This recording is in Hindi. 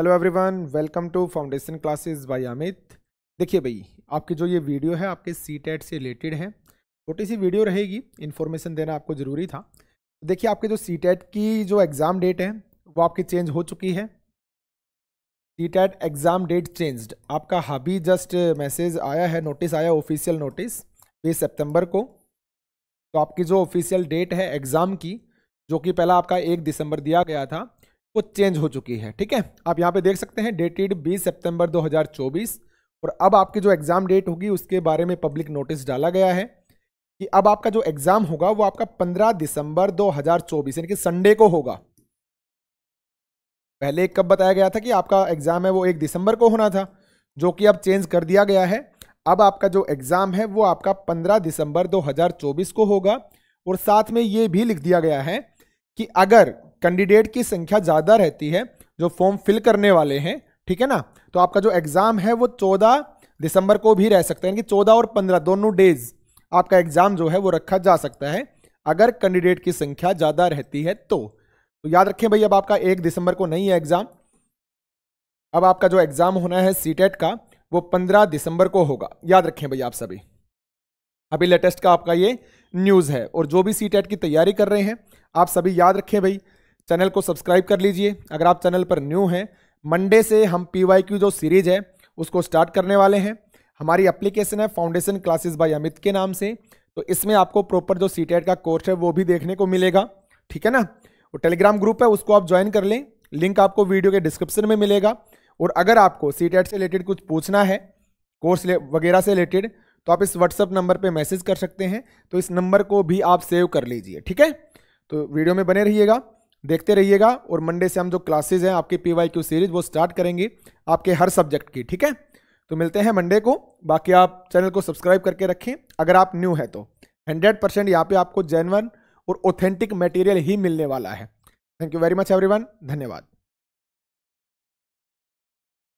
hello everyone welcome to foundation classes by Amit देखिए भाई आपकी जो ये वीडियो है आपके सी टेट e से रिलेटेड है छोटी सी वीडियो रहेगी इन्फॉर्मेशन देना आपको ज़रूरी था देखिए आपके जो सी टेट e की जो एग्ज़ाम डेट है वो आपकी चेंज हो चुकी है CTET exam date changed आपका हबी जस्ट मैसेज आया है नोटिस आया ऑफिशियल नोटिस बीस सेप्टेम्बर को तो आपकी जो ऑफिशियल डेट है एग्ज़ाम की जो कि पहला आपका एक दिसंबर दिया गया था वो चेंज हो चुकी है ठीक है आप यहाँ पे देख सकते हैं डेटेड 20 सितंबर 2024 और अब आपकी जो एग्ज़ाम डेट होगी उसके बारे में पब्लिक नोटिस डाला गया है कि अब आपका जो एग्ज़ाम होगा वो आपका 15 दिसंबर 2024 यानी कि संडे को होगा पहले कब बताया गया था कि आपका एग्ज़ाम है वो एक दिसंबर को होना था जो कि अब चेंज कर दिया गया है अब आपका जो एग्ज़ाम है वो आपका पंद्रह दिसंबर दो को होगा और साथ में ये भी लिख दिया गया है कि अगर कैंडिडेट की संख्या ज़्यादा रहती है जो फॉर्म फिल करने वाले हैं ठीक है ना तो आपका जो एग्ज़ाम है वो चौदह दिसंबर को भी रह सकता है यानी चौदह और पंद्रह दोनों डेज आपका एग्ज़ाम जो है वो रखा जा सकता है अगर कैंडिडेट की संख्या ज़्यादा रहती है तो तो याद रखें भाई अब आपका एक दिसंबर को नहीं है एग्ज़ाम अब आपका जो एग्ज़ाम होना है सी e का वो पंद्रह दिसंबर को होगा याद रखें भाई आप सभी अभी लेटेस्ट का आपका ये न्यूज़ है और जो भी सी e की तैयारी कर रहे हैं आप सभी याद रखें भाई चैनल को सब्सक्राइब कर लीजिए अगर आप चैनल पर न्यू हैं मंडे से हम पी वाई क्यू जो सीरीज है उसको स्टार्ट करने वाले हैं हमारी एप्लीकेशन है फाउंडेशन क्लासेस बाय अमित के नाम से तो इसमें आपको प्रॉपर जो सी का कोर्स है वो भी देखने को मिलेगा ठीक है ना और टेलीग्राम ग्रुप है उसको आप ज्वाइन कर लें लिंक आपको वीडियो के डिस्क्रिप्शन में मिलेगा और अगर आपको सी से रिलेटेड कुछ पूछना है कोर्स वगैरह से रिलेटेड तो आप इस व्हाट्सअप नंबर पर मैसेज कर सकते हैं तो इस नंबर को भी आप सेव कर लीजिए ठीक है तो वीडियो में बने रहिएगा देखते रहिएगा और मंडे से हम जो क्लासेज हैं आपकी पी वाई क्यू सीरीज वो स्टार्ट करेंगे आपके हर सब्जेक्ट की ठीक है तो मिलते हैं मंडे को बाकी आप चैनल को सब्सक्राइब करके रखें अगर आप न्यू है तो हंड्रेड परसेंट यहाँ पर आपको जेनवन और ऑथेंटिक मटेरियल ही मिलने वाला है thank you very much everyone धन्यवाद